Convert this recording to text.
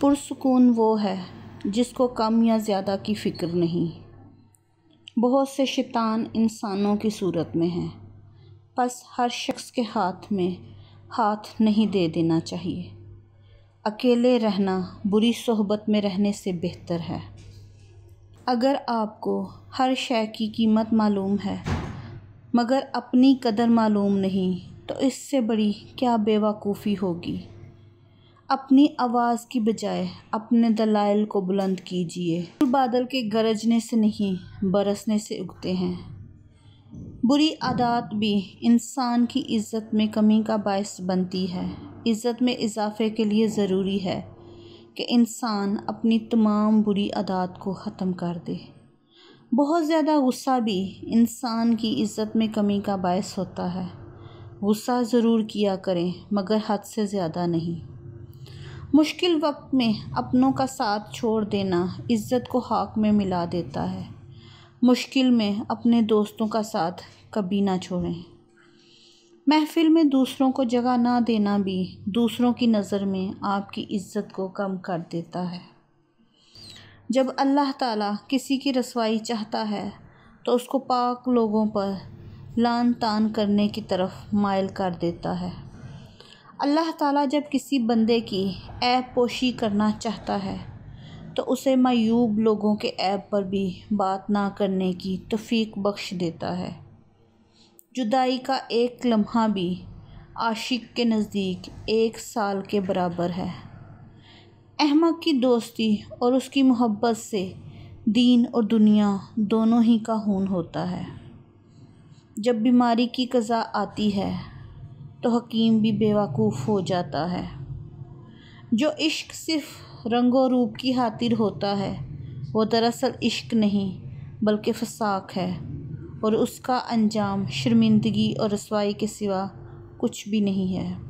पुरसकून वो है जिसको कम या ज़्यादा की फ़िक्र नहीं बहुत से शैतान इंसानों की सूरत में हैं बस हर शख्स के हाथ में हाथ नहीं दे देना चाहिए अकेले रहना बुरी सोहबत में रहने से बेहतर है अगर आपको हर शय की कीमत मालूम है मगर अपनी कदर मालूम नहीं तो इससे बड़ी क्या बेवकूफ़ी होगी अपनी आवाज़ की बजाय अपने दलाइल को बुलंद कीजिए बादल के गरजने से नहीं बरसने से उगते हैं बुरी आदत भी इंसान की इज़्ज़त में कमी का बायस बनती है इज़्ज़त में इजाफे के लिए ज़रूरी है कि इंसान अपनी तमाम बुरी आदत को ख़त्म कर दे बहुत ज़्यादा गुस्सा भी इंसान की इज़्ज़त में कमी का बायस होता है गुस्सा ज़रूर किया करें मगर हद से ज़्यादा नहीं मुश्किल वक्त में अपनों का साथ छोड़ देना इज़्ज़त को हाक में मिला देता है मुश्किल में अपने दोस्तों का साथ कभी ना छोड़ें महफिल में दूसरों को जगह ना देना भी दूसरों की नज़र में आपकी इज़्ज़त को कम कर देता है जब अल्लाह ताला किसी की रसवाई चाहता है तो उसको पाक लोगों पर लान तान करने की तरफ मायल कर देता है अल्लाह ताला जब किसी बंदे की ऐप पोशी करना चाहता है तो उसे मायूब लोगों के ऐप पर भी बात ना करने की तफीक बख्श देता है जुदाई का एक लम्हा भी आशिक के नज़दीक एक साल के बराबर है अहमद की दोस्ती और उसकी मोहब्बत से दीन और दुनिया दोनों ही का खून होता है जब बीमारी की कज़ा आती है तो हकीम भी बेवकूफ़ हो जाता है जो इश्क सिर्फ रंगो रूप की खातिर होता है वो दरअसल इश्क नहीं बल्कि फसाक है और उसका अंजाम शर्मिंदगी और रसवाई के सिवा कुछ भी नहीं है